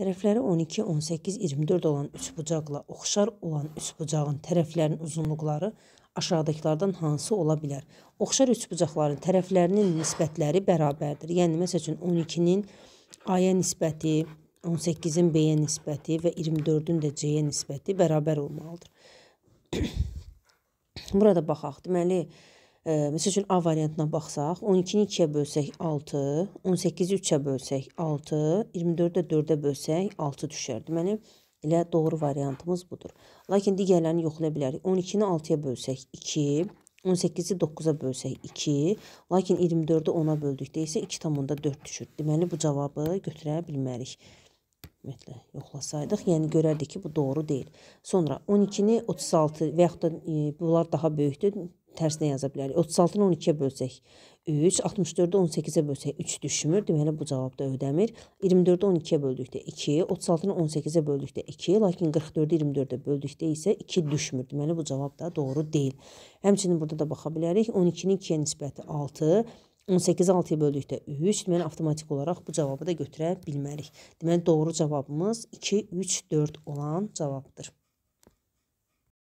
Tərəfləri 12, 18, 24 olan üçbucaqla oxşar olan üçbucağın tərəflərinin uzunluqları aşağıdakılardan hansı ola bilər? Oxşar üçbucaqların tərəflərinin nisbətləri bərabərdir. Yəni məsəl üçün 12-nin A-ya nisbəti, 18-in B-yə nisbəti və 24-ün də C-yə nisbəti bərabər olmalıdır. Burada baxaq. Deməli, Məsəl üçün A variantına baxsaq, 12-ni 2-yə bölsək 6, 18-i 3-ə bölsək 6, 24-də 4-ə bölsək 6 düşər. Deməli, elə doğru variantımız budur. Lakin digərlərini yoxlaya bilərik. 12-ni 6-ya bölsək 2, 18-i 9-a bölsək 2, lakin 24-ü 10-a böldükdə isə 2,4 düşür. Deməli, bu cavabı götürə bilmərik. Ümumiyyətlə, yoxlasaydıq, yəni görərdik ki, bu doğru deyil. Sonra 12-ni 36 və yaxud da e, bunlar daha böyükdür, tərsinə yaza bilərik. 36-nı 12-yə bölsək 3, 64-ü 18-ə bölsək 3 düşmür. Deməli bu cavab da ödəmir. 24-ü 12-yə böldükdə 2, 36-nı 18-ə böldükdə 2, lakin 44-ü 24-ə böldükdə isə 2 düşmür. Deməli bu cavab da doğru deyil. Həmçinin burada da baxa bilərik 12-nin 2-yə nisbəti 6, 18-i 6-ya böldükdə 3, deməli avtomatik olaraq bu cavabı da götürə bilmərik. Deməli doğru cavabımız 2, 3, 4 olan cavabdır.